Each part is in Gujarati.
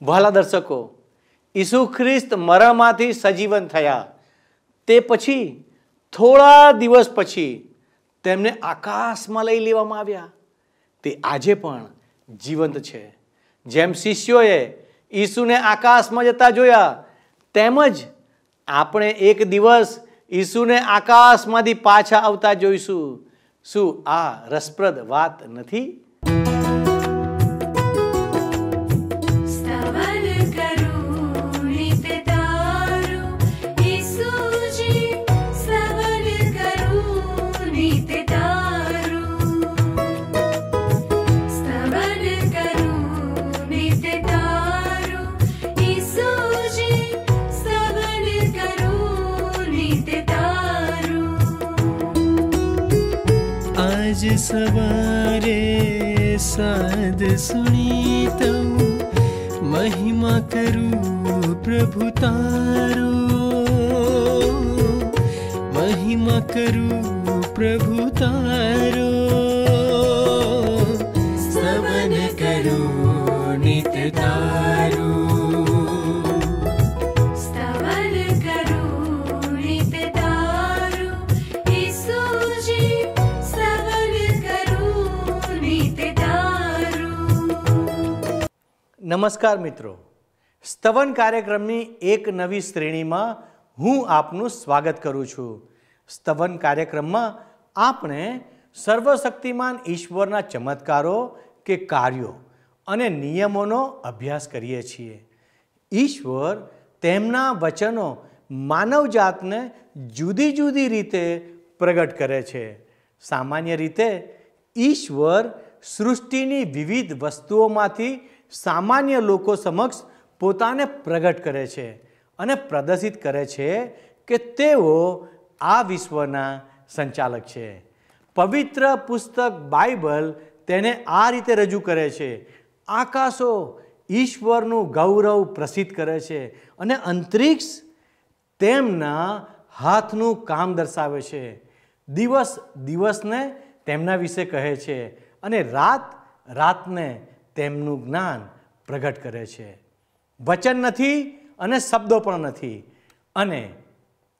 ભલા દર્શકો ઈસુ ખ્રિસ્ત મરણમાંથી સજીવન થયા તે પછી થોડા દિવસ પછી તેમને આકાશમાં લઈ લેવામાં આવ્યા તે આજે પણ જીવંત છે જેમ શિષ્યોએ ઈસુને આકાશમાં જતા જોયા તેમજ આપણે એક દિવસ ઈસુને આકાશમાંથી પાછા આવતા જોઈશું શું આ રસપ્રદ વાત નથી सवारे साध श महिमा करू प्रभु महिमा करू प्रभु નમસ્કાર મિત્રો સ્તવન કાર્યક્રમની એક નવી શ્રેણીમાં હું આપનું સ્વાગત કરું છું સ્તવન કાર્યક્રમમાં આપણે સર્વશક્તિમાન ઈશ્વરના ચમત્કારો કે કાર્યો અને નિયમોનો અભ્યાસ કરીએ છીએ ઈશ્વર તેમના વચનો માનવજાતને જુદી જુદી રીતે પ્રગટ કરે છે સામાન્ય રીતે ઈશ્વર સૃષ્ટિની વિવિધ વસ્તુઓમાંથી સામાન્ય લોકો સમક્ષ પોતાને પ્રગટ કરે છે અને પ્રદર્શિત કરે છે કે તેઓ આ વિશ્વના સંચાલક છે પવિત્ર પુસ્તક બાઇબલ તેને આ રીતે રજૂ કરે છે આકાશો ઈશ્વરનું ગૌરવ પ્રસિદ્ધ કરે છે અને અંતરિક્ષ તેમના હાથનું કામ દર્શાવે છે દિવસ દિવસને તેમના વિશે કહે છે અને રાત રાતને તેમનું જ્ઞાન પ્રગટ કરે છે વચન નથી અને શબ્દો પણ નથી અને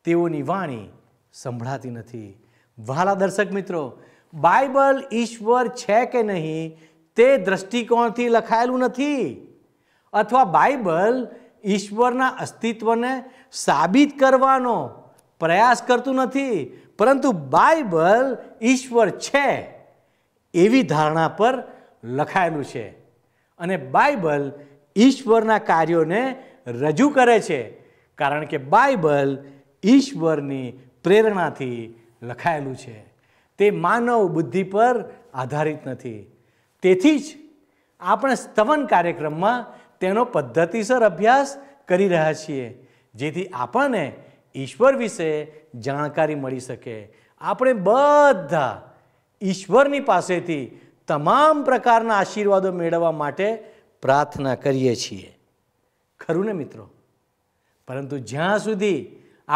તેઓની વાણી સંભળાતી નથી વહાલા દર્શક મિત્રો બાઇબલ ઈશ્વર છે કે નહીં તે દ્રષ્ટિકોણથી લખાયેલું નથી અથવા બાઇબલ ઈશ્વરના અસ્તિત્વને સાબિત કરવાનો પ્રયાસ કરતું નથી પરંતુ બાઇબલ ઈશ્વર છે એવી ધારણા પર લખાયેલું છે અને બાઇબલ ઈશ્વરના કાર્યોને રજૂ કરે છે કારણ કે બાઇબલ ઈશ્વરની પ્રેરણાથી લખાયેલું છે તે માનવ બુદ્ધિ પર આધારિત નથી તેથી જ આપણે સ્તવન કાર્યક્રમમાં તેનો પદ્ધતિસર અભ્યાસ કરી રહ્યા છીએ જેથી આપણને ઈશ્વર વિશે જાણકારી મળી શકે આપણે બધા ઈશ્વરની પાસેથી તમામ પ્રકારના આશીર્વાદો મેળવવા માટે પ્રાર્થના કરીએ છીએ ખરું ને મિત્રો પરંતુ જ્યાં સુધી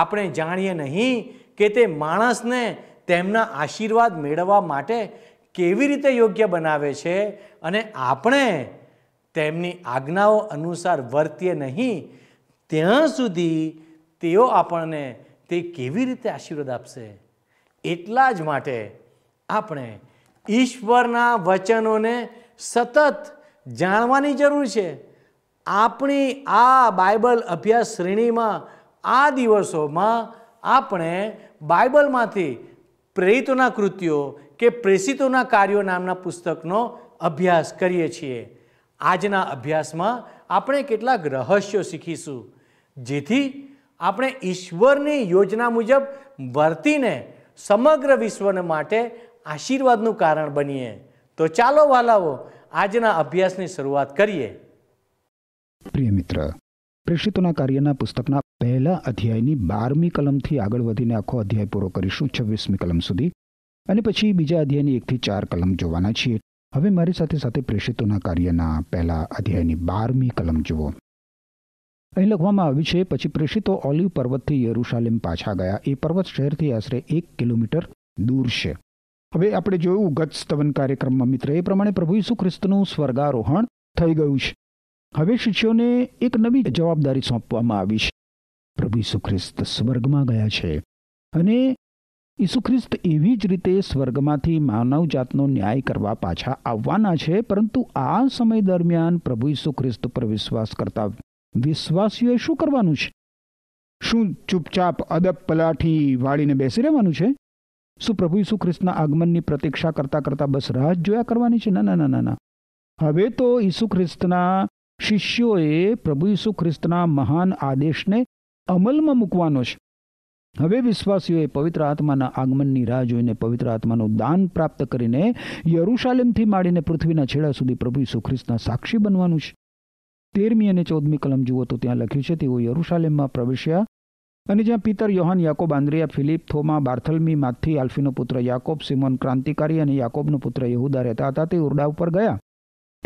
આપણે જાણીએ નહીં કે તે માણસને તેમના આશીર્વાદ મેળવવા માટે કેવી રીતે યોગ્ય બનાવે છે અને આપણે તેમની આજ્ઞાઓ અનુસાર વર્તીએ નહીં ત્યાં સુધી તેઓ આપણને તે કેવી રીતે આશીર્વાદ આપશે એટલા જ માટે આપણે ઈશ્વરના વચનોને સતત જાણવાની જરૂર છે આપણી આ બાઇબલ અભ્યાસ શ્રેણીમાં આ દિવસોમાં આપણે બાઇબલમાંથી પ્રેરિતોના કૃત્યો કે પ્રેષિતોના કાર્યો નામના પુસ્તકનો અભ્યાસ કરીએ છીએ આજના અભ્યાસમાં આપણે કેટલાક રહસ્યો શીખીશું જેથી આપણે ઈશ્વરની યોજના મુજબ વર્તીને સમગ્ર વિશ્વને માટે આશીર્વાદનું કારણ બનીએ તો ચાલો વાલાઓ આજના અભ્યાસની શરૂઆત કરીએ પ્રિય મિત્ર પ્રેષિતોના કાર્યના પુસ્તકના પહેલા અધ્યાયની બારમી કલમથી આગળ વધીને આખો અધ્યાય પૂરો કરીશું છવ્વીસમી કલમ સુધી અને પછી બીજા અધ્યાયની એકથી ચાર કલમ જોવાના છીએ હવે મારી સાથે સાથે પ્રેષિતોના કાર્યના પહેલા અધ્યાયની બારમી કલમ જુઓ અહીં લખવામાં આવ્યું છે પછી પ્રેષિતો ઓલિવ પર્વતથી યરુશાલેમ પાછા ગયા એ પર્વત શહેરથી આશરે એક કિલોમીટર દૂર છે હવે આપણે જોયું ગત સ્તવન કાર્યક્રમમાં મિત્ર એ પ્રમાણે પ્રભુ ઈસુ ખ્રિસ્તનું સ્વર્ગારોહણ થઈ ગયું છે હવે શિષ્યોને એક નવી જવાબદારી સોંપવામાં આવી છે પ્રભુ ઈસુ ખ્રિસ્ત સ્વર્ગમાં ગયા છે અને ઈસુ ખ્રિસ્ત એવી જ રીતે સ્વર્ગમાંથી માનવ જાતનો ન્યાય કરવા પાછા આવવાના છે પરંતુ આ સમય દરમિયાન પ્રભુ ઈસુ ખ્રિસ્ત પર વિશ્વાસ કરતા વિશ્વાસીઓએ શું કરવાનું છે શું ચૂપચાપ અદબ પલાઠી વાળીને બેસી રહેવાનું છે શું પ્રભુ ઈસુ ખ્રિસ્તના આગમનની પ્રતીક્ષા કરતાં કરતાં બસ રાહ જોયા કરવાની છે ના ના ના ના ના હવે તો ઈસુ ખ્રિસ્તના શિષ્યોએ પ્રભુ ઈસુ ખ્રિસ્તના મહાન આદેશને અમલમાં મૂકવાનો છે હવે વિશ્વાસીઓએ પવિત્ર આત્માના આગમનની રાહ જોઈને પવિત્ર આત્માનું દાન પ્રાપ્ત કરીને યરુશાલેમથી માંડીને પૃથ્વીના છેડા સુધી પ્રભુ ઈસુ ખ્રિસ્તના સાક્ષી બનવાનું છે તેરમી અને ચૌદમી કલમ જુઓ તો ત્યાં લખ્યું છે તેઓ યરુશાલેમમાં પ્રવેશ્યા અને જ્યાં પિતર યોહાન યાકોબ આંદ્રિયા ફિલિપ થોમા બાર્થલમી માથી આલ્ફીનો પુત્ર યાકોબ સિમોન ક્રાંતિકારી અને યાકોબનો પુત્ર યહુદા રહેતા હતા તે ઉરડા ઉપર ગયા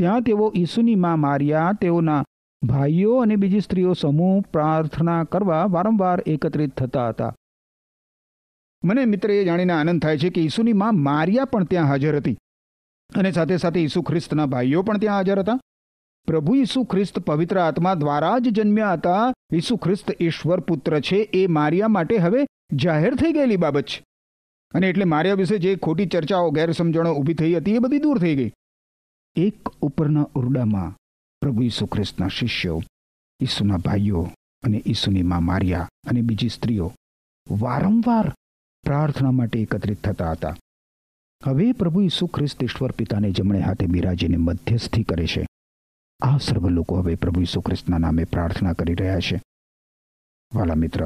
ત્યાં તેઓ ઈસુની માં મારિયા તેઓના ભાઈઓ અને બીજી સ્ત્રીઓ સમૂહ પ્રાર્થના કરવા વારંવાર એકત્રિત થતા હતા મને મિત્ર એ જાણીને આનંદ થાય છે કે ઈસુની માં મારિયા પણ ત્યાં હાજર હતી અને સાથે સાથે ઈસુ ખ્રિસ્તના ભાઈઓ પણ ત્યાં હાજર હતા પ્રભુ ઈસુ ખ્રિસ્ત પવિત્ર આત્મા દ્વારા જ જન્મ્યા હતા ઈસુ ખ્રિસ્ત ઈશ્વર પુત્ર છે એ માર્યા માટે હવે જાહેર થઈ ગયેલી બાબત છે અને એટલે માર્યા વિશે જે ખોટી ચર્ચાઓ ગેરસમજણો ઊભી થઈ હતી એ બધી દૂર થઈ ગઈ એક ઉપરના ઉરડામાં પ્રભુ ઈસુ ખ્રિસ્તના શિષ્યો ઈસુના ભાઈઓ અને ઈસુની માં મારિયા અને બીજી સ્ત્રીઓ વારંવાર પ્રાર્થના માટે એકત્રિત થતા હતા હવે પ્રભુ ઈસુ ખ્રિસ્ત ઈશ્વર પિતાને જમણે હાથે બિરાજીને મધ્યસ્થી કરે છે આ સર્વ લોકો હવે પ્રભુ ઈસુ ખ્રિસ્તના નામે પ્રાર્થના કરી રહ્યા છે વાલા મિત્ર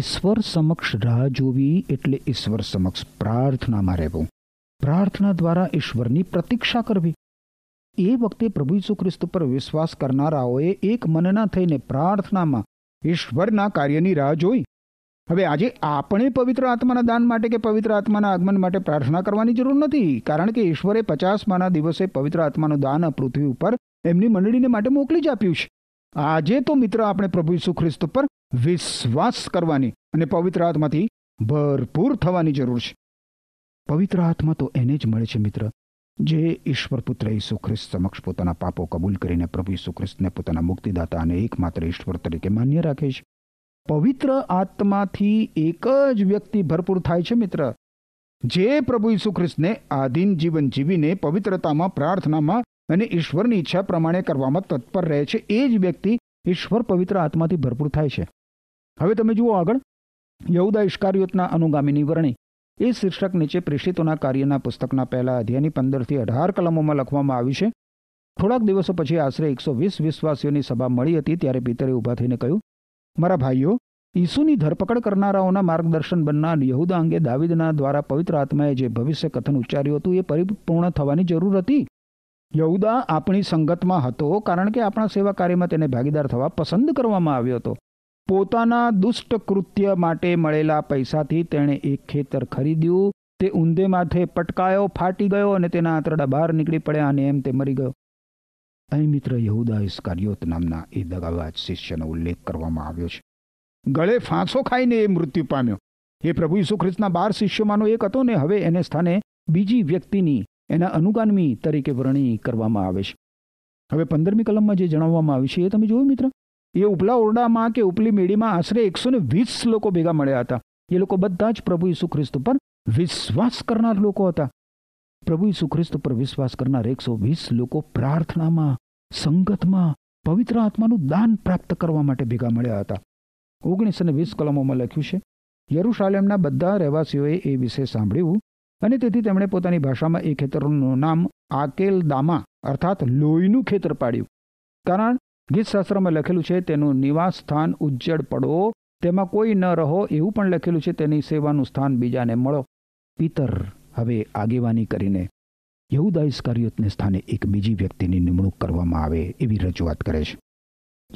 ઈશ્વર સમક્ષ રાહ જોવી એટલે ઈશ્વર સમક્ષ પ્રાર્થનામાં રહેવું પ્રાર્થના દ્વારા ઈશ્વરની પ્રતીક્ષા કરવી એ વખતે પ્રભુ ઈસુ ખ્રિસ્ત પર વિશ્વાસ કરનારાઓએ એક મનના થઈને પ્રાર્થનામાં ઈશ્વરના કાર્યની રાહ જોઈ હવે આજે આપણે પવિત્ર આત્માના દાન માટે કે પવિત્ર આત્માના આગમન માટે પ્રાર્થના કરવાની જરૂર નથી કારણ કે ઈશ્વરે પચાસમાના દિવસે પવિત્ર આત્માનું દાન પૃથ્વી ઉપર એમની મંડળીને માટે મોકલી જ આપ્યું છે આજે તો મિત્ર આપણે પ્રભુ ઈસુ ખ્રિસ્ત પર વિશ્વાસ કરવાની અને પવિત્ર આત્માથી ભરપૂર થવાની જરૂર છે પવિત્ર આત્મા તો એને જ મળે છે મિત્ર જે ઈશ્વર પુત્ર ઈસુ ખ્રિસ્ત સમક્ષ પોતાના પાપો કબૂલ કરીને પ્રભુ ઈસુ ખ્રિસ્તને પોતાના મુક્તિદાતા અને એકમાત્ર ઈશ્વર તરીકે માન્ય રાખે છે પવિત્ર આત્માથી એક જ વ્યક્તિ ભરપૂર થાય છે મિત્ર જે પ્રભુ ઈસુ ખ્રિસ્તને આધીન જીવન જીવીને પવિત્રતામાં પ્રાર્થનામાં અને ઈશ્વરની ઈચ્છા પ્રમાણે કરવામાં તત્પર રહે છે એ જ વ્યક્તિ ઈશ્વર પવિત્ર આત્માથી ભરપૂર થાય છે હવે તમે જુઓ આગળ યહુદા ઇશ્કારિયોતના અનુગામીની વર્ણી એ શીર્ષક નીચે પ્રેષિતોના કાર્યના પુસ્તકના પહેલા અધ્યાયની પંદરથી અઢાર કલમોમાં લખવામાં આવ્યું છે થોડાક દિવસો પછી આશરે એકસો વીસ વિશ્વાસીઓની સભા મળી હતી ત્યારે પિતરે ઊભા થઈને કહ્યું મારા ભાઈઓ ઈસુની ધરપકડ કરનારાઓના માર્ગદર્શન બનનાર યહુદા અંગે દાવિદના દ્વારા પવિત્ર આત્માએ જે ભવિષ્ય કથન ઉચ્ચાર્યું હતું એ પરિપૂર્ણ થવાની જરૂર હતી યહુદા આપણી સંગતમાં હતો કારણ કે આપણા સેવા કાર્યમાં તેને ભાગીદાર થવા પસંદ કરવામાં આવ્યો હતો પોતાના દુષ્ટ કૃત્ય માટે મળેલા પૈસાથી તેણે એક ખેતર ખરીદ્યું તે ઊંધે માથે પટકાયો ફાટી ગયો અને તેના આંતરડા બહાર નીકળી પડ્યા અને એમ તે મરી ગયો અહીં મિત્ર યહુદા ઇસ્કારિયોત નામના એ દગાબાજ શિષ્યનો ઉલ્લેખ કરવામાં આવ્યો છે ગળે ફાંસો ખાઈને એ મૃત્યુ પામ્યો એ પ્રભુ ઈસુ ખ્રિસ્તના બાર શિષ્યોમાંનો એક હતો ને હવે એને સ્થાને બીજી વ્યક્તિની એના અનુગામી તરીકે વરણી કરવામાં આવે છે હવે પંદરમી કલમમાં જે જણાવવામાં આવ્યું છે એ તમે જોયું મિત્ર એ ઉપલા ઓરડામાં કે ઉપલી મેળીમાં આશરે એકસો ને વીસ લોકો ભેગા મળ્યા હતા એ લોકો બધા જ પ્રભુ ઈસુ ખ્રિસ્ત પર વિશ્વાસ કરનાર લોકો હતા પ્રભુ ઈસુ ખ્રિસ્ત પર વિશ્વાસ કરનાર એકસો વીસ લોકો પ્રાર્થનામાં સંગતમાં પવિત્ર આત્માનું દાન પ્રાપ્ત કરવા માટે ભેગા મળ્યા હતા ઓગણીસો ને વીસ કલમોમાં લખ્યું છે યરુશાલેમના બધા રહેવાસીઓએ એ વિશે સાંભળ્યું અને તેથી તેમણે પોતાની ભાષામાં એ ખેતરનું નામ આકેલ દામા અર્થાત લોહીનું ખેતર પાડ્યું કારણ ગીતશાસ્ત્રમાં લખેલું છે તેનું નિવાસ સ્થાન ઉજ્જડ પડો તેમાં કોઈ ન રહો એવું પણ લખેલું છે તેની સેવાનું સ્થાન બીજાને મળો પિતર હવે આગેવાની કરીને યહુદા ઇસ્કારિયોતને સ્થાને એક બીજી વ્યક્તિની નિમણૂક કરવામાં આવે એવી રજૂઆત કરે છે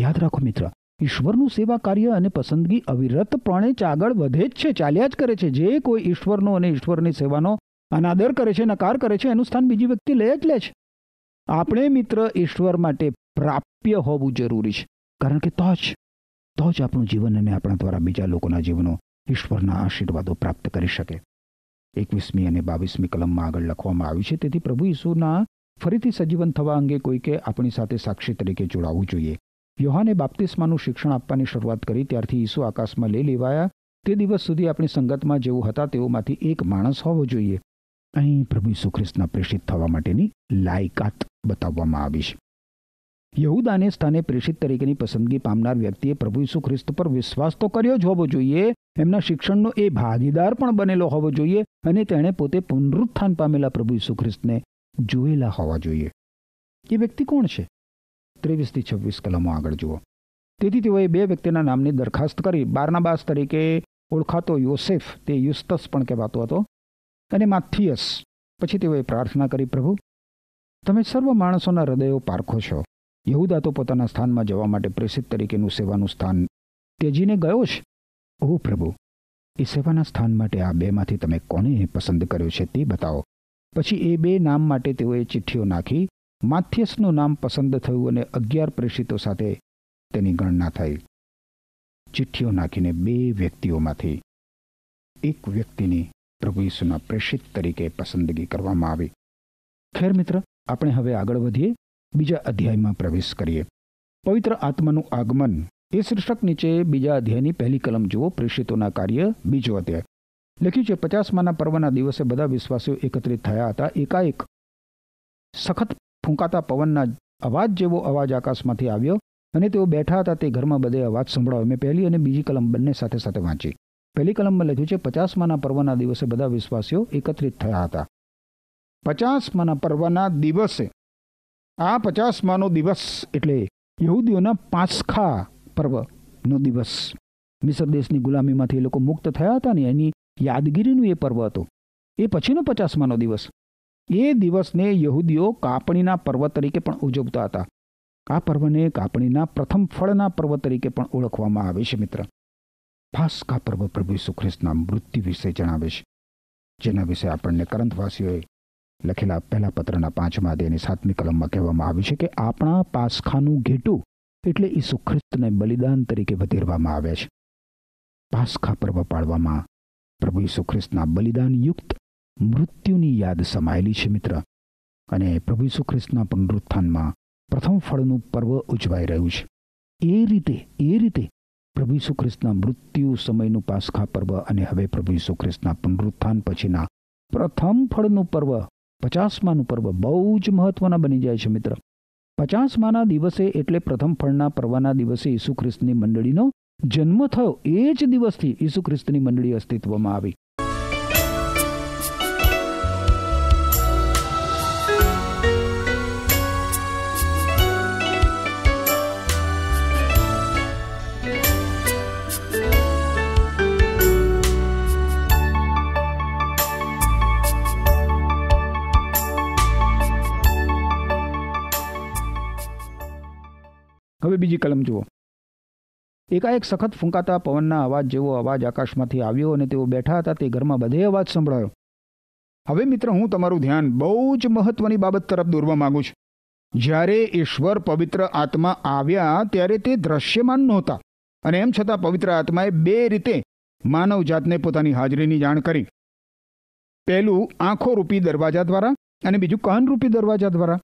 યાદ રાખો મિત્ર ઈશ્વરનું સેવા કાર્ય અને પસંદગી અવિરતપણે જ આગળ વધે જ છે ચાલ્યા જ કરે છે જે કોઈ ઈશ્વરનો અને ઈશ્વરની સેવાનો અનાદર કરે છે નકાર કરે છે એનું સ્થાન બીજી વ્યક્તિ લે જ લે છે આપણે મિત્ર ઈશ્વર માટે પ્રાપ્ય હોવું જરૂરી છે કારણ કે તો જ તો જ આપણું જીવન અને આપણા દ્વારા બીજા લોકોના જીવનો ઈશ્વરના આશીર્વાદો પ્રાપ્ત કરી શકે એકવીસમી અને બાવીસમી કલમમાં આગળ લખવામાં આવ્યું છે તેથી પ્રભુ ઈસુના ફરીથી સજીવન થવા અંગે કોઈકે આપણી સાથે સાક્ષી તરીકે જોડાવવું જોઈએ યોહાને બાપ્તિસ્માનું શિક્ષણ આપવાની શરૂઆત કરી ત્યારથી ઈસુ આકાશમાં લઈ લેવાયા તે દિવસ સુધી આપણી સંગતમાં જેવું હતા તેઓમાંથી એક માણસ હોવો જોઈએ અહીં પ્રભુ ઈસુ ખ્રિસ્તના પ્રેષિત થવા માટેની લાયકાત બતાવવામાં આવી છે યહુદાને સ્થાને પ્રેષિત તરીકેની પસંદગી પામનાર વ્યક્તિએ પ્રભુ ઈસુ ખ્રિસ્ત પર વિશ્વાસ તો કર્યો જ હોવો જોઈએ એમના શિક્ષણનો એ ભાગીદાર પણ બનેલો હોવો જોઈએ અને તેણે પોતે પુનરુત્થાન પામેલા પ્રભુ ઈસુ ખ્રિસ્તને જોયેલા હોવા જોઈએ એ વ્યક્તિ કોણ છે ત્રેવીસથી છવ્વીસ કલમો આગળ જુઓ તેથી તેઓએ બે વ્યક્તિના નામની દરખાસ્ત કરી બારનાબાસ તરીકે ઓળખાતો યોસેફ તે યુસ્તસ પણ કહેવાતો હતો અને માથિયસ પછી તેઓએ પ્રાર્થના કરી પ્રભુ તમે સર્વ માણસોના હૃદયો પારખો છો યહુદા તો પોતાના સ્થાનમાં જવા માટે પ્રેષિત તરીકેનું સેવાનું સ્થાન તેજીને ગયો છે ઓ પ્રભુ એ સેવાના સ્થાન માટે આ બેમાંથી તમે કોને પસંદ કર્યો છે તે બતાવો પછી એ બે નામ માટે તેઓએ ચિઠ્ઠીઓ નાખી માથ્યસનું નામ પસંદ થયું અને અગિયાર પ્રેષિતો સાથે તેની ગણના થઈ ચિઠ્ઠીઓ નાખીને બે વ્યક્તિઓમાંથી એક વ્યક્તિની પ્રભુ ઈસુના પ્રેષિત તરીકે પસંદગી કરવામાં આવી ખેર મિત્ર આપણે હવે આગળ વધીએ બીજા અધ્યાયમાં પ્રવેશ કરીએ પવિત્ર આત્માનું આગમન એ શીર્ષક નીચે બીજા અધ્યાયની પહેલી કલમ જુઓ પ્રેષિતોના કાર્ય બીજો અધ્યાય લખ્યું છે પચાસમાના પર્વના દિવસે બધા વિશ્વાસીઓ એકત્રિત થયા હતા એકાએક સખત ફૂંકાતા પવનના અવાજ જેવો અવાજ આકાશમાંથી આવ્યો અને તેઓ બેઠા હતા તે ઘરમાં બધે અવાજ સંભળાયો મેં પહેલી અને બીજી કલમ બંને સાથે સાથે વાંચી પહેલી કલમમાં લખ્યું છે પચાસમાના પર્વના દિવસે બધા વિશ્વાસીઓ એકત્રિત થયા હતા પચાસમાના પર્વના દિવસે આ પચાસમાનો દિવસ એટલે યહૂદીઓના પાસખા પર્વનો દિવસ મિસર દેશની ગુલામીમાંથી એ લોકો મુક્ત થયા હતા ને એની યાદગીરીનું એ પર્વ હતો એ પછીનો પચાસમાનો દિવસ એ દિવસને યહૂદીઓ કાપણીના પર્વ તરીકે પણ ઉજવતા હતા આ પર્વને કાપણીના પ્રથમ ફળના પર્વ તરીકે પણ ઓળખવામાં આવે છે મિત્ર ભાસ્કા પર્વ પ્રભુ ખ્રિસ્તના મૃત્યુ વિશે જણાવે છે જેના વિશે આપણને કરંતવાસીઓએ લખેલા પહેલા પત્રના પાંચમા અધ્યાયની સાતમી કલમમાં કહેવામાં આવ્યું છે કે આપણા પાસખાનું ઘેટું એટલે ઈસુ ખ્રિસ્તને બલિદાન તરીકે વધેરવામાં આવે છે પાસખા પર્વ પાળવામાં પ્રભુ ઈસુ ખ્રિસ્તના યુક્ત મૃત્યુની યાદ સમાયેલી છે મિત્ર અને પ્રભુ ઈસુ ખ્રિસ્તના પુનરુત્થાનમાં પ્રથમ ફળનું પર્વ ઉજવાઈ રહ્યું છે એ રીતે એ રીતે પ્રભુ ઈસુ ખ્રિસ્તના મૃત્યુ સમયનું પાસખા પર્વ અને હવે પ્રભુ ઈસુ ખ્રિસ્તના પુનરુત્થાન પછીના પ્રથમ ફળનું પર્વ પચાસમાનું પર્વ બહુ જ મહત્ત્વના બની જાય છે મિત્ર પચાસમાના દિવસે એટલે પ્રથમ ફળના પર્વના દિવસે ઈસુ ખ્રિસ્તની મંડળીનો જન્મ થયો એ જ દિવસથી ઈસુ ખ્રિસ્તની મંડળી અસ્તિત્વમાં આવી બીજી કલમ જુઓ એકાએક સખત ફૂંકાતા પવનના અવાજ જેવો અવાજ આકાશમાંથી આવ્યો અને તેઓ બેઠા હતા તે ઘરમાં બધે અવાજ સંભળાયો હવે મિત્ર હું તમારું ધ્યાન બહુ જ મહત્વની બાબત તરફ દોરવા માંગુ છું જ્યારે ઈશ્વર પવિત્ર આત્મા આવ્યા ત્યારે તે દ્રશ્યમાન નહોતા અને એમ છતાં પવિત્ર આત્માએ બે રીતે માનવ જાતને પોતાની હાજરીની જાણ કરી પહેલું આંખો રૂપી દરવાજા દ્વારા અને બીજું કાનરૂપી દરવાજા દ્વારા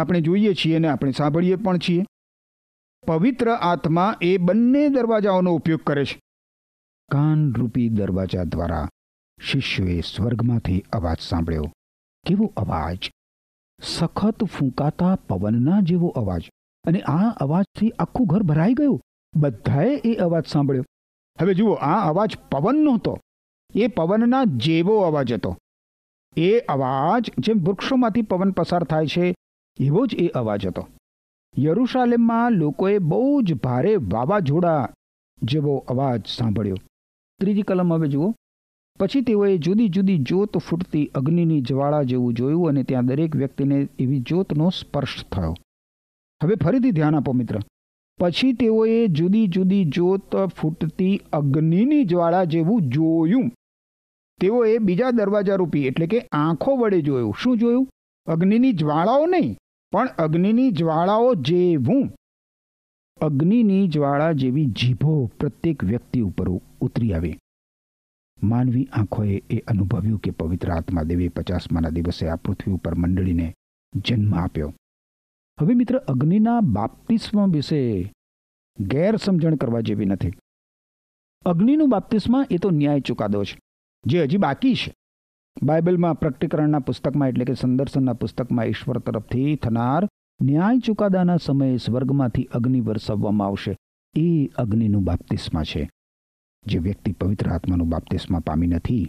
આપણે જોઈએ છીએ અને આપણે સાંભળીએ પણ છીએ પવિત્ર આત્મા એ બંને દરવાજાઓનો ઉપયોગ કરે છે કાનરૂપી દરવાજા દ્વારા શિષ્યોએ સ્વર્ગમાંથી અવાજ સાંભળ્યો કેવો અવાજ સખત ફૂંકાતા પવનના જેવો અવાજ અને આ અવાજથી આખું ઘર ભરાઈ ગયું બધાએ એ અવાજ સાંભળ્યો હવે જુઓ આ અવાજ પવનનો હતો એ પવનના જેવો અવાજ હતો એ અવાજ જેમ વૃક્ષોમાંથી પવન પસાર થાય છે એવો જ એ અવાજ હતો યરૂશાલેમમાં લોકોએ બહુ જ ભારે વાવાઝોડા જેવો અવાજ સાંભળ્યો ત્રીજી કલમ હવે જુઓ પછી તેઓએ જુદી જુદી જોત ફૂટતી અગ્નિની જ્વાળા જેવું જોયું અને ત્યાં દરેક વ્યક્તિને એવી જોતનો સ્પર્શ થયો હવે ફરીથી ધ્યાન આપો મિત્ર પછી તેઓએ જુદી જુદી જોત ફૂટતી અગ્નિની જ્વાળા જેવું જોયું તેઓએ બીજા દરવાજા રૂપી એટલે કે આંખો વડે જોયું શું જોયું અગ્નિની જ્વાળાઓ નહીં પણ અગ્નિની જ્વાળાઓ જેવું અગ્નિની જ્વાળા જેવી જીભો પ્રત્યેક વ્યક્તિ ઉપર ઉતરી આવી માનવી આંખોએ એ અનુભવ્યું કે પવિત્ર આત્મા આત્માદેવે પચાસમાના દિવસે આ પૃથ્વી ઉપર મંડળીને જન્મ આપ્યો હવે મિત્ર અગ્નિના બાપ્તિસ્મ વિશે ગેરસમજણ કરવા જેવી નથી અગ્નિનું બાપ્તિસ્મા એ તો ન્યાય ચુકાદો છે જે હજી બાકી છે બાઇબલમાં પ્રકટીકરણના પુસ્તકમાં એટલે કે સંદર્શનના પુસ્તકમાં ઈશ્વર તરફથી થનાર ન્યાય ચુકાદાના સમયે સ્વર્ગમાંથી અગ્નિ વરસાવવામાં આવશે એ અગ્નિનું બાપ્તિસ્મા છે જે વ્યક્તિ પવિત્ર આત્માનું બાપ્તિસ્મા પામી નથી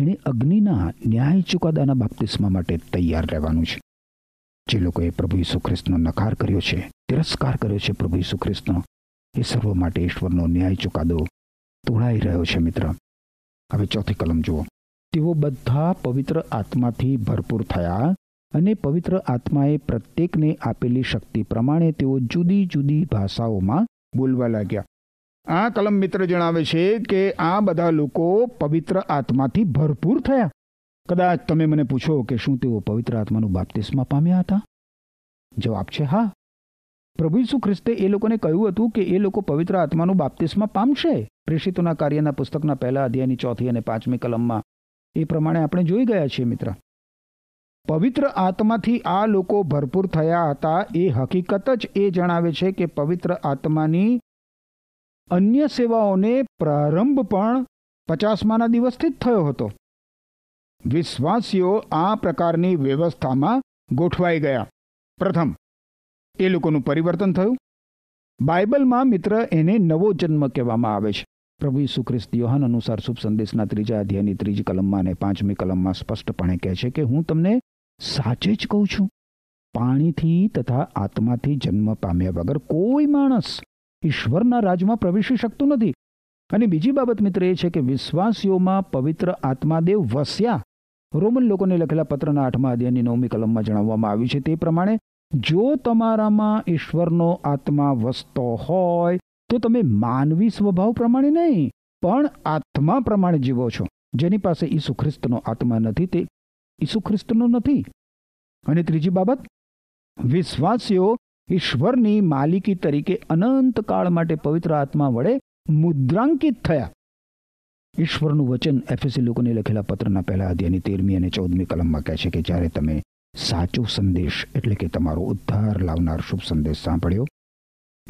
એણે અગ્નિના ન્યાય ચુકાદાના બાપ્તિસ્મા માટે તૈયાર રહેવાનું છે જે લોકોએ પ્રભુ ઈસુ ખ્રિસ્તનો નકાર કર્યો છે તિરસ્કાર કર્યો છે પ્રભુ ઈસુ ખ્રિસ્તનો એ સર્વ માટે ઈશ્વરનો ન્યાય ચુકાદો તોડાઈ રહ્યો છે મિત્ર હવે ચોથી કલમ જુઓ તેઓ બધા પવિત્ર આત્માથી ભરપૂર થયા અને પવિત્ર આત્માએ પ્રત્યેકને આપેલી શક્તિ પ્રમાણે તેઓ જુદી જુદી ભાષાઓમાં બોલવા લાગ્યા આ કલમ મિત્ર જણાવે છે કે આ બધા લોકો પવિત્ર આત્માથી ભરપૂર થયા કદાચ તમે મને પૂછો કે શું તેઓ પવિત્ર આત્માનું બાપ્તિસ્મા પામ્યા હતા જવાબ છે હા પ્રભુ ઈસુ ખ્રિસ્તે એ લોકોને કહ્યું હતું કે એ લોકો પવિત્ર આત્માનું બાપ્તિસ્મા પામશે પ્રેષિતોના કાર્યના પુસ્તકના પહેલા અધ્યાયની ચોથી અને પાંચમી કલમમાં એ પ્રમાણે આપણે જોઈ ગયા છીએ મિત્ર પવિત્ર આત્માથી આ લોકો ભરપૂર થયા હતા એ હકીકત જ એ જણાવે છે કે પવિત્ર આત્માની અન્ય સેવાઓને પ્રારંભ પણ પચાસમાના દિવસથી જ થયો હતો વિશ્વાસીઓ આ પ્રકારની વ્યવસ્થામાં ગોઠવાઈ ગયા પ્રથમ એ લોકોનું પરિવર્તન થયું બાઇબલમાં મિત્ર એને નવો જન્મ કહેવામાં આવે છે પ્રભુ ઈસુ ખ્રિસ્ત યોહાન અનુસાર શુભ સંદેશના ત્રીજા અધ્યાયની ત્રીજી કલમમાં અને પાંચમી કલમમાં સ્પષ્ટપણે કહે છે કે હું તમને સાચે જ કહું છું પાણીથી તથા આત્માથી જન્મ પામ્યા વગર કોઈ માણસ ઈશ્વરના રાજમાં પ્રવેશી શકતું નથી અને બીજી બાબત મિત્ર એ છે કે વિશ્વાસીઓમાં પવિત્ર આત્માદેવ વસ્યા રોમન લોકોને લખેલા પત્રના આઠમા અધ્યાયની નવમી કલમમાં જણાવવામાં આવ્યું છે તે પ્રમાણે જો તમારામાં ઈશ્વરનો આત્મા વસતો હોય તો તમે માનવી સ્વભાવ પ્રમાણે નહીં પણ આત્મા પ્રમાણે જીવો છો જેની પાસે ઈસુ ખ્રિસ્તનો આત્મા નથી તે ઈસુ ખ્રિસ્તનો નથી અને ત્રીજી બાબત વિશ્વાસીઓ ઈશ્વરની માલિકી તરીકે અનંત કાળ માટે પવિત્ર આત્મા વડે મુદ્રાંકિત થયા ઈશ્વરનું વચન એફએસી લોકોને લખેલા પત્રના પહેલા અધ્યાયની તેરમી અને ચૌદમી કલમમાં કહે છે કે જ્યારે તમે સાચો સંદેશ એટલે કે તમારો ઉદ્ધાર લાવનાર શુભ સંદેશ સાંભળ્યો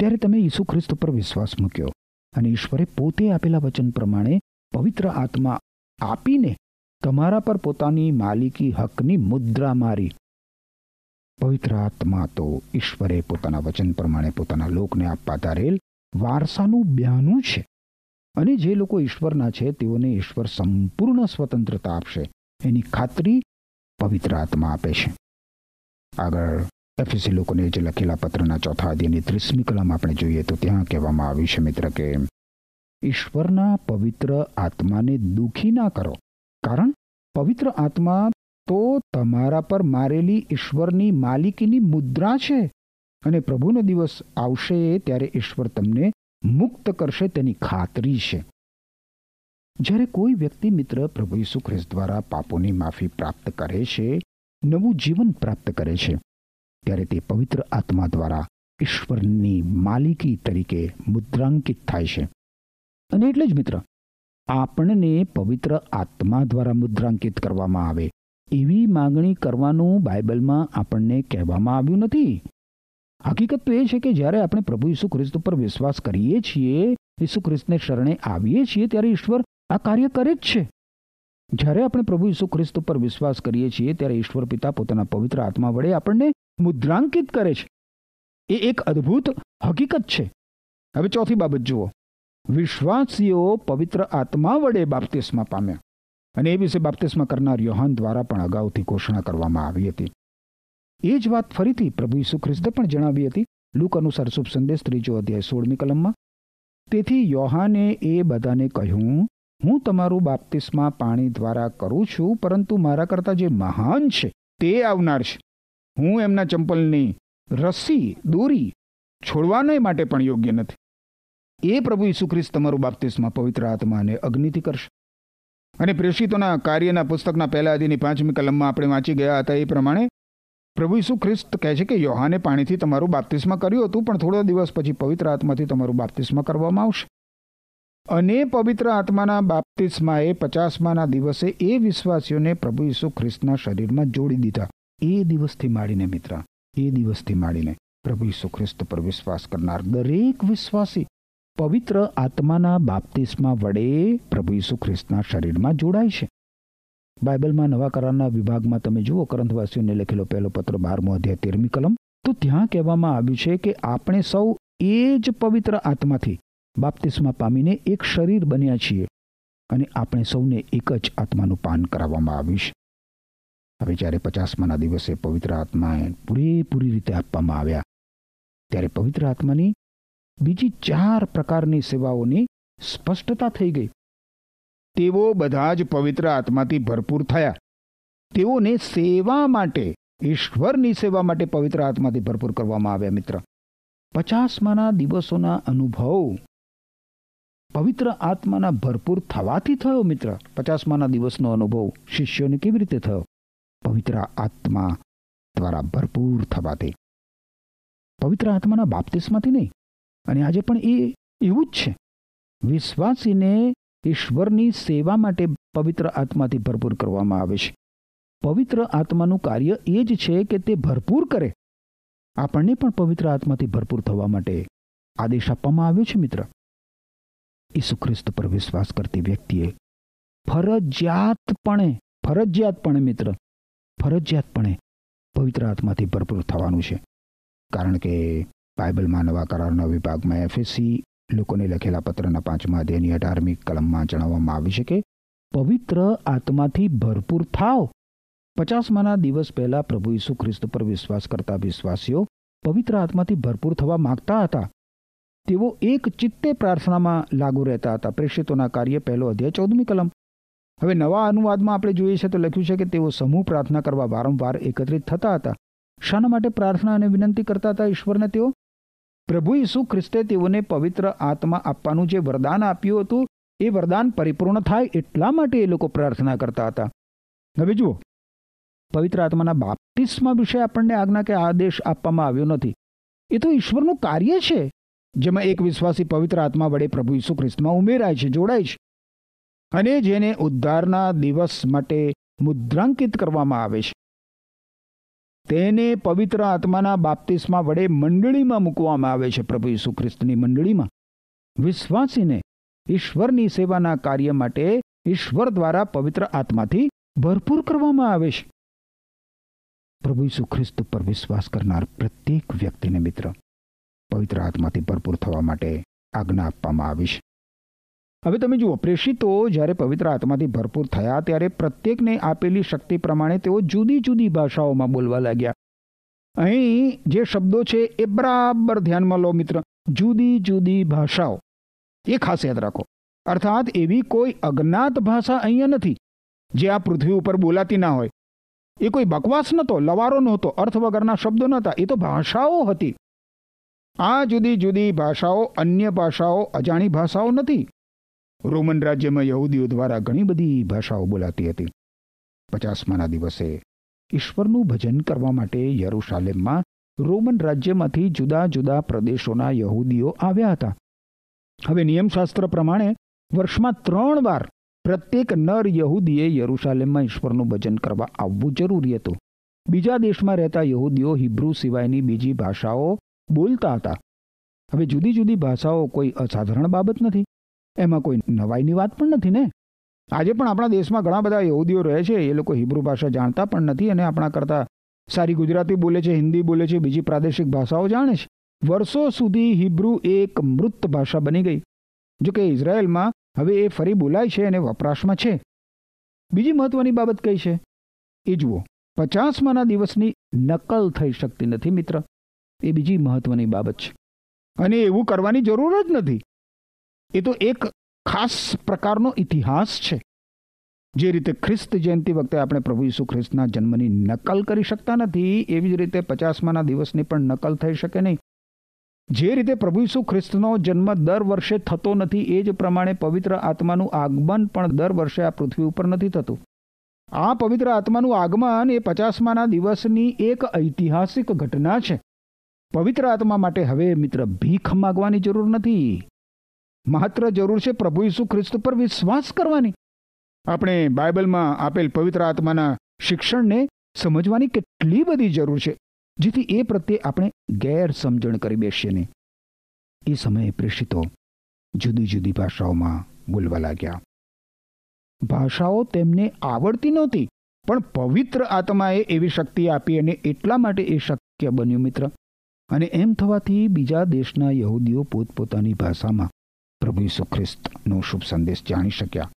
ત્યારે તમે ઈસુ ખ્રિસ્ત પર વિશ્વાસ મૂક્યો અને ઈશ્વરે પોતે આપેલા વચન પ્રમાણે પવિત્ર આત્મા આપીને તમારા પર પોતાની માલિકી હકની મુદ્રા મારી પવિત્ર આત્મા તો ઈશ્વરે પોતાના વચન પ્રમાણે પોતાના લોકને આપવા ધારેલ વારસાનું બ્યાનું છે અને જે લોકો ઈશ્વરના છે તેઓને ઈશ્વર સંપૂર્ણ સ્વતંત્રતા આપશે એની ખાતરી પવિત્ર આત્મા આપે છે આગળ એફએસસી લોકોને જે લખેલા પત્રના ચોથા અધ્યાયની ત્રીસમી કલમ આપણે જોઈએ તો ત્યાં કહેવામાં આવ્યું છે મિત્ર કે ઈશ્વરના પવિત્ર આત્માને દુઃખી ના કરો કારણ પવિત્ર આત્મા તો તમારા પર મારેલી ઈશ્વરની માલિકીની મુદ્રા છે અને પ્રભુનો દિવસ આવશે ત્યારે ઈશ્વર તમને મુક્ત કરશે તેની ખાતરી છે જ્યારે કોઈ વ્યક્તિ મિત્ર પ્રભુ ઈસુ ખ્રિસ્ત દ્વારા પાપોની માફી પ્રાપ્ત કરે છે નવું જીવન પ્રાપ્ત કરે છે ત્યારે તે પવિત્ર આત્મા દ્વારા ઈશ્વરની માલિકી તરીકે મુદ્રાંકિત થાય છે અને એટલે જ મિત્ર આપણને પવિત્ર આત્મા દ્વારા મુદ્રાંકિત કરવામાં આવે એવી માગણી કરવાનું બાઇબલમાં આપણને કહેવામાં આવ્યું નથી હકીકત તો એ છે કે જ્યારે આપણે પ્રભુ ઈસુ ખ્રિસ્ત ઉપર વિશ્વાસ કરીએ છીએ ઈસુ ખ્રિસ્તને શરણે આવીએ છીએ ત્યારે ઈશ્વર આ કાર્ય કરે જ છે જ્યારે આપણે પ્રભુ ઈસુ ખ્રિસ્ત ઉપર વિશ્વાસ કરીએ છીએ ત્યારે ઈશ્વર પિતા પોતાના પવિત્ર આત્મા વડે આપણને મુદ્રાંકિત કરે છે એ એક અદ્ભુત હકીકત છે હવે ચોથી બાબત જુઓ વિશ્વાસીઓ પવિત્ર આત્મા વડે બાપ્તિસ્મા પામ્યા અને એ વિશે બાપ્તિસ્મા કરનાર યોહાન દ્વારા પણ અગાઉથી ઘોષણા કરવામાં આવી હતી એ જ વાત ફરીથી પ્રભુ ઈસુ ખ્રિસ્તે પણ જણાવી હતી લુક અનુસાર શુભ સંદેશ ત્રીજો અધ્યાય સોળમી કલમમાં તેથી યોહાને એ બધાને કહ્યું હું તમારું બાપ્તિસ્મા પાણી દ્વારા કરું છું પરંતુ મારા કરતાં જે મહાન છે તે આવનાર છે હું એમના ચંપલની રસી દોરી છોડવાને માટે પણ યોગ્ય નથી એ પ્રભુ ઈસુખ્રિસ્ત તમારું બાપ્તિસમાં પવિત્ર આત્માને અગ્નિથી કરશે અને પ્રેષિતોના કાર્યના પુસ્તકના પહેલા અધીની પાંચમી કલમમાં આપણે વાંચી ગયા હતા એ પ્રમાણે પ્રભુ ઈસુ ખ્રિસ્ત કહે છે કે યોહાને પાણીથી તમારું બાપ્તિસ્મા કર્યું હતું પણ થોડા દિવસ પછી પવિત્ર આત્માથી તમારું બાપ્તિસ્મા કરવામાં આવશે અને પવિત્ર આત્માના બાપ્તિસ્માએ પચાસમાના દિવસે એ વિશ્વાસીઓને પ્રભુ ઈસુ ખ્રિસ્તના શરીરમાં જોડી દીધા એ દિવસથી માંડીને મિત્ર એ દિવસથી માંડીને પ્રભુ ઈસુ ખ્રિસ્ત પર વિશ્વાસ કરનાર દરેક વિશ્વાસી પવિત્ર આત્માના બાપ્તિસ્મા વડે પ્રભુ ઈસુ ખ્રિસ્તના શરીરમાં જોડાય છે બાઇબલમાં નવા કરારના વિભાગમાં તમે જુઓ કરંથવાસીઓને લખેલો પહેલો પત્ર બારમો અધ્યાય તેરમી કલમ તો ત્યાં કહેવામાં આવ્યું છે કે આપણે સૌ એ જ પવિત્ર આત્માથી બાપ્તિસ્મા પામીને એક શરીર બન્યા છીએ અને આપણે સૌને એક જ આત્માનું પાન કરાવવામાં આવ્યું છે હવે જ્યારે પચાસમાના દિવસે પવિત્ર આત્માએ પૂરેપૂરી રીતે આપવામાં આવ્યા ત્યારે પવિત્ર આત્માની બીજી ચાર પ્રકારની સેવાઓની સ્પષ્ટતા થઈ ગઈ તેઓ બધા જ પવિત્ર આત્માથી ભરપૂર થયા તેઓને સેવા માટે ઈશ્વરની સેવા માટે પવિત્ર આત્માથી ભરપૂર કરવામાં આવ્યા મિત્ર પચાસમાના દિવસોના અનુભવ પવિત્ર આત્માના ભરપૂર થવાથી થયો મિત્ર પચાસમાના દિવસનો અનુભવ શિષ્યોને કેવી રીતે થયો પવિત્ર આત્મા દ્વારા ભરપૂર થવાથી પવિત્ર આત્માના બાપ્તિસ્માથી નહીં અને આજે પણ એ એવું જ છે વિશ્વાસીને ઈશ્વરની સેવા માટે પવિત્ર આત્માથી ભરપૂર કરવામાં આવે છે પવિત્ર આત્માનું કાર્ય એ જ છે કે તે ભરપૂર કરે આપણને પણ પવિત્ર આત્માથી ભરપૂર થવા માટે આદેશ આપવામાં આવ્યો છે મિત્ર ઈસુ ખ્રિસ્ત પર વિશ્વાસ કરતી વ્યક્તિએ ફરજિયાતપણે ફરજિયાતપણે મિત્ર ફરજિયાતપણે પવિત્ર આત્માથી ભરપૂર થવાનું છે કારણ કે બાઇબલમાં નવા કરારના વિભાગમાં એફએસસી લોકોને લખેલા પત્રના પાંચમા અધ્યાયની અઢારમી કલમમાં જણાવવામાં આવી છે કે પવિત્ર આત્માથી ભરપૂર થાવ પચાસમાના દિવસ પહેલા પ્રભુ ઈસુ ખ્રિસ્ત પર વિશ્વાસ કરતા વિશ્વાસીઓ પવિત્ર આત્માથી ભરપૂર થવા માગતા હતા તેઓ એક ચિત્તે પ્રાર્થનામાં લાગુ રહેતા હતા પ્રેષિતોના કાર્ય પહેલો અધ્યાય ચૌદમી કલમ હવે નવા અનુવાદમાં આપણે જોઈએ છે તો લખ્યું છે કે તેઓ સમૂહ પ્રાર્થના કરવા વારંવાર એકત્રિત થતા હતા શાના માટે પ્રાર્થના અને વિનંતી કરતા હતા ઈશ્વરને તેઓ પ્રભુ ઈસુ ખ્રિસ્તે તેઓને પવિત્ર આત્મા આપવાનું જે વરદાન આપ્યું હતું એ વરદાન પરિપૂર્ણ થાય એટલા માટે એ લોકો પ્રાર્થના કરતા હતા હવે જુઓ પવિત્ર આત્માના બાપ્ટિસ્મા વિશે આપણને આજ્ઞા કે આદેશ આપવામાં આવ્યો નથી એ તો ઈશ્વરનું કાર્ય છે જેમાં એક વિશ્વાસી પવિત્ર આત્મા વડે પ્રભુ ઈસુ ખ્રિસ્તમાં ઉમેરાય છે જોડાય છે અને જેને ઉદ્ધારના દિવસ માટે મુદ્રાંકિત કરવામાં આવે છે તેને પવિત્ર આત્માના બાપ્તિસ્મા વડે મંડળીમાં મૂકવામાં આવે છે પ્રભુ ઈસુ ખ્રિસ્તની મંડળીમાં વિશ્વાસીને ઈશ્વરની સેવાના કાર્ય માટે ઈશ્વર દ્વારા પવિત્ર આત્માથી ભરપૂર કરવામાં આવે છે પ્રભુ ઈસુ ખ્રિસ્ત પર વિશ્વાસ કરનાર પ્રત્યેક વ્યક્તિને મિત્ર પવિત્ર આત્માથી ભરપૂર થવા માટે આજ્ઞા આપવામાં આવી છે હવે તમે જુઓ પ્રેષિતો જ્યારે પવિત્ર આત્માથી ભરપૂર થયા ત્યારે પ્રત્યેકને આપેલી શક્તિ પ્રમાણે તેઓ જુદી જુદી ભાષાઓમાં બોલવા લાગ્યા અહીં જે શબ્દો છે એ બરાબર ધ્યાનમાં લો મિત્ર જુદી જુદી ભાષાઓ એ ખાસ યાદ રાખો અર્થાત એવી કોઈ અજ્ઞાત ભાષા અહીંયા નથી જે આ પૃથ્વી ઉપર બોલાતી ના હોય એ કોઈ બકવાસ નહોતો લવારો નહોતો અર્થ વગરના શબ્દો નહોતા એ તો ભાષાઓ હતી આ જુદી જુદી ભાષાઓ અન્ય ભાષાઓ અજાણી ભાષાઓ નથી રોમન રાજ્યમાં યહૂદીઓ દ્વારા ઘણી બધી ભાષાઓ બોલાતી હતી પચાસમાના દિવસે ઈશ્વરનું ભજન કરવા માટે યરુશાલેમમાં રોમન રાજ્યમાંથી જુદા જુદા પ્રદેશોના યહૂદીઓ આવ્યા હતા હવે નિયમશાસ્ત્ર પ્રમાણે વર્ષમાં ત્રણ વાર પ્રત્યેક નર યહૂદીએ યરુશાલેમમાં ઈશ્વરનું ભજન કરવા આવવું જરૂરી હતું બીજા દેશમાં રહેતા યહૂદીઓ હિબ્રુ સિવાયની બીજી ભાષાઓ બોલતા હતા હવે જુદી જુદી ભાષાઓ કોઈ અસાધારણ બાબત નથી એમાં કોઈ નવાઈની વાત પણ નથી ને આજે પણ આપણા દેશમાં ઘણા બધા યહૂદીઓ રહે છે એ લોકો હિબ્રુ ભાષા જાણતા પણ નથી અને આપણા કરતાં સારી ગુજરાતી બોલે છે હિન્દી બોલે છે બીજી પ્રાદેશિક ભાષાઓ જાણે છે વર્ષો સુધી હિબ્રુ એક મૃત ભાષા બની ગઈ જોકે ઇઝરાયલમાં હવે એ ફરી બોલાય છે અને વપરાશમાં છે બીજી મહત્વની બાબત કઈ છે એ જુઓ પચાસમાના દિવસની નકલ થઈ શકતી નથી મિત્ર એ બીજી મહત્વની બાબત છે અને એવું કરવાની જરૂર જ નથી એ તો એક ખાસ પ્રકારનો ઇતિહાસ છે જે રીતે ખ્રિસ્ત જયંતિ વખતે આપણે પ્રભુ ઈસુ ખ્રિસ્તના જન્મની નકલ કરી શકતા નથી એવી જ રીતે પચાસમાના દિવસની પણ નકલ થઈ શકે નહીં જે રીતે પ્રભુ ઈસુ ખ્રિસ્તનો જન્મ દર વર્ષે થતો નથી એ જ પ્રમાણે પવિત્ર આત્માનું આગમન પણ દર વર્ષે આ પૃથ્વી ઉપર નથી થતું આ પવિત્ર આત્માનું આગમન એ પચાસમાના દિવસની એક ઐતિહાસિક ઘટના છે પવિત્ર આત્મા માટે હવે મિત્ર ભીખ માગવાની જરૂર નથી માત્ર જરૂર છે પ્રભુ ઈસુ ખ્રિસ્ત પર વિશ્વાસ કરવાની આપણે બાઇબલમાં આપેલ પવિત્ર આત્માના શિક્ષણને સમજવાની કેટલી બધી જરૂર છે જેથી એ પ્રત્યે આપણે ગેરસમજણ કરી બેસીએ નહીં એ સમયે પ્રેષિતો જુદી જુદી ભાષાઓમાં બોલવા લાગ્યા ભાષાઓ તેમને આવડતી નહોતી પણ પવિત્ર આત્માએ એવી શક્તિ આપી અને એટલા માટે એ શક્ય બન્યું મિત્ર અને એમ થવાથી બીજા દેશના યહૂદીઓ પોતપોતાની ભાષામાં પ્રભુ ઈસુ ખ્રિસ્તનો શુભ સંદેશ જાણી શક્યા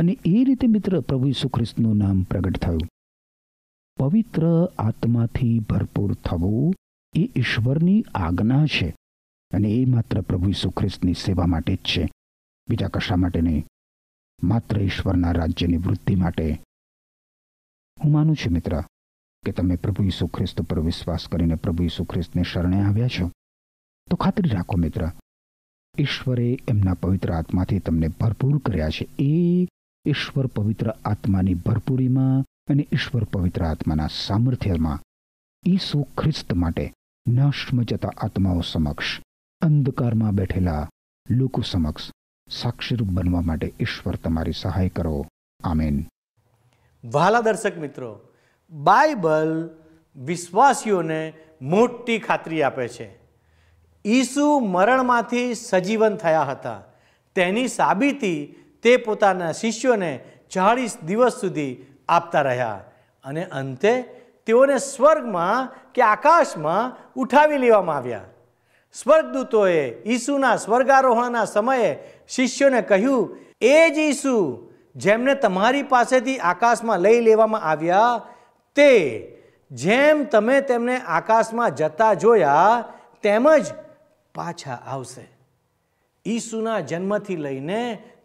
અને એ રીતે મિત્ર પ્રભુ ઈસુ ખ્રિસ્તનું નામ પ્રગટ થયું પવિત્ર આત્માથી ભરપૂર થવું એ ઈશ્વરની આજ્ઞા છે અને એ માત્ર પ્રભુ ઈસુ ખ્રિસ્તની સેવા માટે જ છે બીજા કશા માટે નહીં માત્ર ઈશ્વરના રાજ્યની વૃદ્ધિ માટે હું માનું છું મિત્ર કે તમે પ્રભુ ઈસુ ખ્રિસ્ત પર વિશ્વાસ કરીને પ્રભુ ઈસુ ખ્રિસ્તને શરણે આવ્યા છો તો ખાતરી રાખો મિત્ર ઈશ્વરે એમના પવિત્ર આત્માથી તમને ભરપૂર કર્યા છે એ ઈશ્વર પવિત્ર આત્માની ભરપૂરીમાં અને ઈશ્વર પવિત્ર આત્માના સામર્થ્યમાં ઈસુ ખ્રિસ્ત માટે નશ્મ જતા આત્માઓ સમક્ષ અંધકારમાં બેઠેલા લોકો સમક્ષ સાક્ષીરૂપ બનવા માટે ઈશ્વર તમારી સહાય કરો આમેન વહાલા દર્શક મિત્રો બાઇબલ વિશ્વાસીઓને મોટી ખાતરી આપે છે ઈસુ મરણમાંથી સજીવન થયા હતા તેની સાબિતી તે પોતાના શિષ્યોને ચાળીસ દિવસ સુધી આપતા રહ્યા અને અંતે તેઓને સ્વર્ગમાં કે આકાશમાં ઉઠાવી લેવામાં આવ્યા સ્વર્ગદૂતોએ ઈસુના સ્વર્ગારોહણના સમયે શિષ્યોને કહ્યું એ જ ઈસુ જેમને તમારી પાસેથી આકાશમાં લઈ લેવામાં આવ્યા તે જેમ તમે તેમને આકાશમાં જતા જોયા તેમજ પાછા આવશે ઈસુના જન્મથી લઈને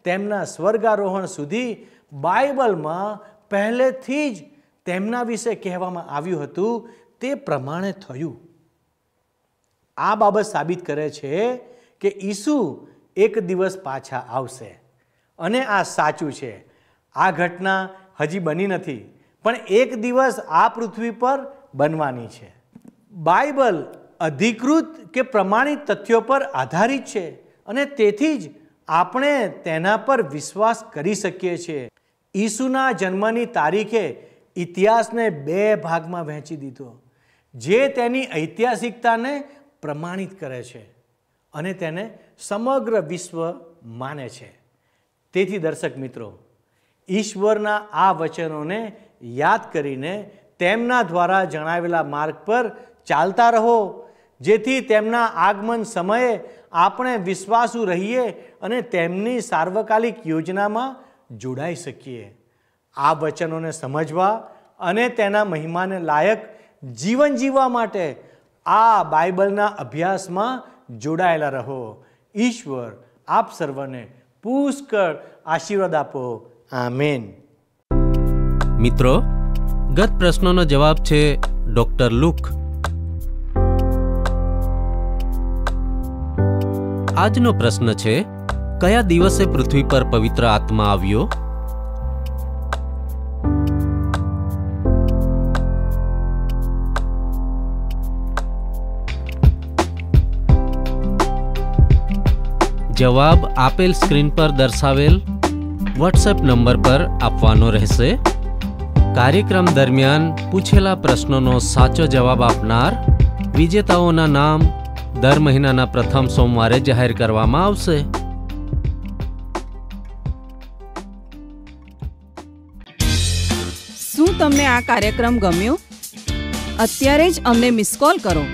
તેમના સ્વર્ગારોહણ સુધી બાઇબલમાં પહેલેથી જ તેમના વિશે કહેવામાં આવ્યું હતું તે પ્રમાણે થયું આ બાબત સાબિત કરે છે કે ઈસુ એક દિવસ પાછા આવશે અને આ સાચું છે આ ઘટના હજી બની નથી પણ એક દિવસ આ પૃથ્વી પર બનવાની છે બાઇબલ અધિકૃત કે પ્રમાણિત તથ્યો પર આધારિત છે અને તેથી જ આપણે તેના પર વિશ્વાસ કરી શકીએ છીએ ઈસુના જન્મની તારીખે ઇતિહાસને બે ભાગમાં વહેંચી દીધો જે તેની ઐતિહાસિકતાને પ્રમાણિત કરે છે અને તેને સમગ્ર વિશ્વ માને છે તેથી દર્શક મિત્રો ઈશ્વરના આ વચનોને યાદ કરીને તેમના દ્વારા જણાવેલા માર્ગ પર ચાલતા રહો જેથી તેમના આગમન સમયે આપણે વિશ્વાસુ રહીએ અને તેમની સાર્વકાલિક યોજનામાં જોડાઈ શકીએ આ વચનોને સમજવા અને તેના મહિમાને લાયક જીવન જીવવા માટે આ બાઇબલના અભ્યાસમાં જોડાયેલા રહો ઈશ્વર આપ સર્વને પુષ્કળ આશીર્વાદ આપો આમેન મિત્રો ગત પ્રશ્નોનો જવાબ છે ડૉક્ટર લુક આજનો પ્રશ્ન છે કયા દિવસે પૃથ્વી પર પવિત્ર આત્મા આવ્યો જવાબ આપેલ સ્ક્રીન પર દર્શાવેલ વોટ્સએપ નંબર પર આપવાનો રહેશે કાર્યક્રમ દરમિયાન પૂછેલા પ્રશ્નોનો સાચો જવાબ આપનાર વિજેતાઓના નામ દર મહિનાના પ્રથમ સોમવારે જાહેર કરવામાં આવશે શું તમને આ કાર્યક્રમ ગમ્યો અત્યારે જ અમને મિસ કોલ કરો